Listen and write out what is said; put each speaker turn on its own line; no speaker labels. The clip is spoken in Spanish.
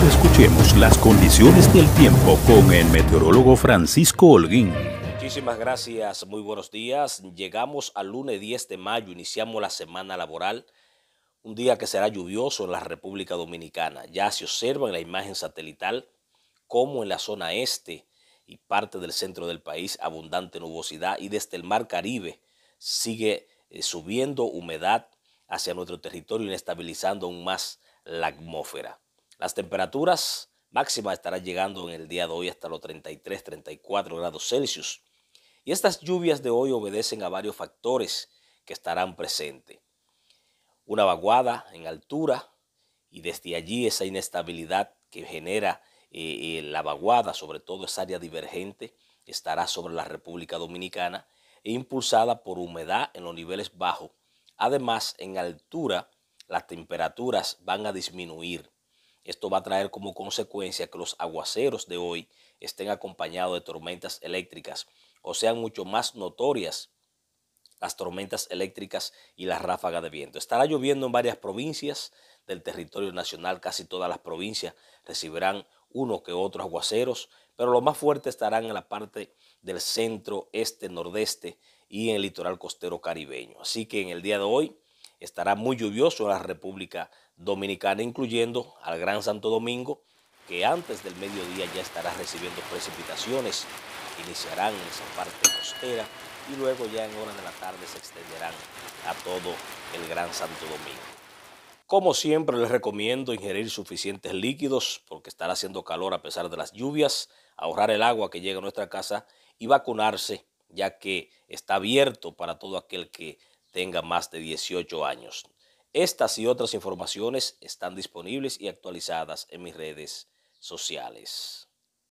escuchemos las condiciones del tiempo con el meteorólogo Francisco Holguín. Muchísimas gracias, muy buenos días. Llegamos al lunes 10 de mayo, iniciamos la semana laboral, un día que será lluvioso en la República Dominicana. Ya se observa en la imagen satelital como en la zona este y parte del centro del país abundante nubosidad y desde el mar Caribe sigue eh, subiendo humedad hacia nuestro territorio inestabilizando aún más la atmósfera. Las temperaturas máximas estarán llegando en el día de hoy hasta los 33-34 grados Celsius. Y estas lluvias de hoy obedecen a varios factores que estarán presentes. Una vaguada en altura y desde allí esa inestabilidad que genera eh, eh, la vaguada, sobre todo esa área divergente, estará sobre la República Dominicana e impulsada por humedad en los niveles bajos. Además, en altura, las temperaturas van a disminuir esto va a traer como consecuencia que los aguaceros de hoy estén acompañados de tormentas eléctricas o sean mucho más notorias las tormentas eléctricas y las ráfagas de viento. Estará lloviendo en varias provincias del territorio nacional, casi todas las provincias recibirán uno que otro aguaceros, pero lo más fuerte estarán en la parte del centro, este, nordeste y en el litoral costero caribeño. Así que en el día de hoy estará muy lluvioso en la República Dominicana, incluyendo al Gran Santo Domingo, que antes del mediodía ya estará recibiendo precipitaciones, iniciarán en esa parte costera y luego ya en horas de la tarde se extenderán a todo el Gran Santo Domingo. Como siempre les recomiendo ingerir suficientes líquidos porque estará haciendo calor a pesar de las lluvias, ahorrar el agua que llega a nuestra casa y vacunarse ya que está abierto para todo aquel que tenga más de 18 años. Estas y otras informaciones están disponibles y actualizadas en mis redes sociales.